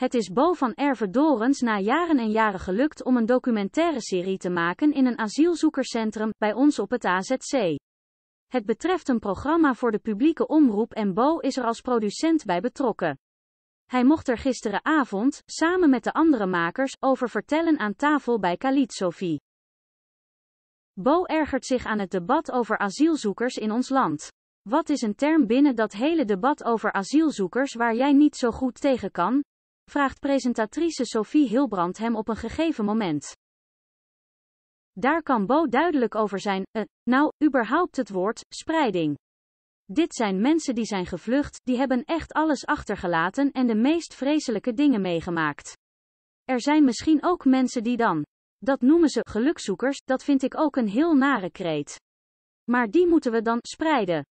Het is Bo van Erve Dorens na jaren en jaren gelukt om een documentaire serie te maken in een asielzoekerscentrum bij ons op het AZC. Het betreft een programma voor de publieke omroep en Bo is er als producent bij betrokken. Hij mocht er gisterenavond, samen met de andere makers, over vertellen aan tafel bij Khalid Sophie. Bo ergert zich aan het debat over asielzoekers in ons land. Wat is een term binnen dat hele debat over asielzoekers waar jij niet zo goed tegen kan? vraagt presentatrice Sophie Hilbrand hem op een gegeven moment. Daar kan Bo duidelijk over zijn, eh, nou, überhaupt het woord, spreiding. Dit zijn mensen die zijn gevlucht, die hebben echt alles achtergelaten en de meest vreselijke dingen meegemaakt. Er zijn misschien ook mensen die dan, dat noemen ze gelukzoekers, dat vind ik ook een heel nare kreet. Maar die moeten we dan spreiden.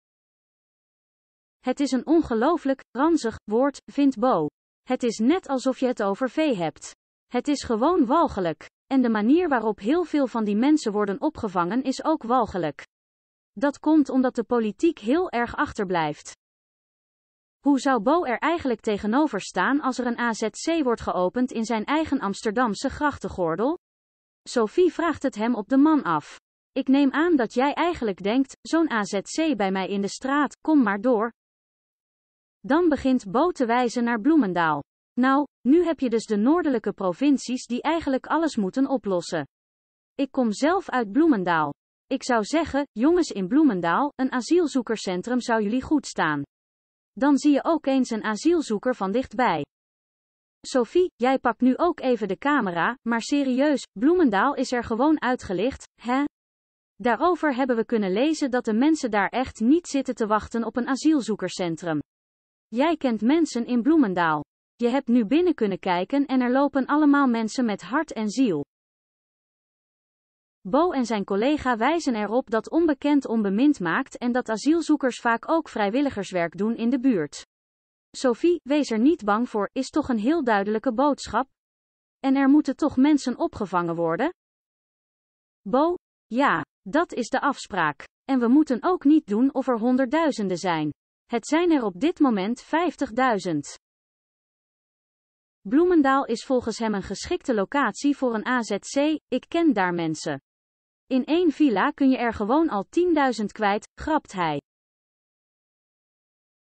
Het is een ongelooflijk ranzig woord, vindt Bo. Het is net alsof je het over vee hebt. Het is gewoon walgelijk. En de manier waarop heel veel van die mensen worden opgevangen is ook walgelijk. Dat komt omdat de politiek heel erg achterblijft. Hoe zou Bo er eigenlijk tegenover staan als er een AZC wordt geopend in zijn eigen Amsterdamse grachtengordel? Sophie vraagt het hem op de man af. Ik neem aan dat jij eigenlijk denkt, zo'n AZC bij mij in de straat, kom maar door, dan begint Bo te wijzen naar Bloemendaal. Nou, nu heb je dus de noordelijke provincies die eigenlijk alles moeten oplossen. Ik kom zelf uit Bloemendaal. Ik zou zeggen, jongens in Bloemendaal, een asielzoekerscentrum zou jullie goed staan. Dan zie je ook eens een asielzoeker van dichtbij. Sophie, jij pakt nu ook even de camera, maar serieus, Bloemendaal is er gewoon uitgelicht, hè? Daarover hebben we kunnen lezen dat de mensen daar echt niet zitten te wachten op een asielzoekerscentrum. Jij kent mensen in Bloemendaal. Je hebt nu binnen kunnen kijken en er lopen allemaal mensen met hart en ziel. Bo en zijn collega wijzen erop dat onbekend onbemind maakt en dat asielzoekers vaak ook vrijwilligerswerk doen in de buurt. Sophie, wees er niet bang voor, is toch een heel duidelijke boodschap? En er moeten toch mensen opgevangen worden? Bo, ja, dat is de afspraak. En we moeten ook niet doen of er honderdduizenden zijn. Het zijn er op dit moment 50.000. Bloemendaal is volgens hem een geschikte locatie voor een AZC, ik ken daar mensen. In één villa kun je er gewoon al 10.000 kwijt, grapt hij.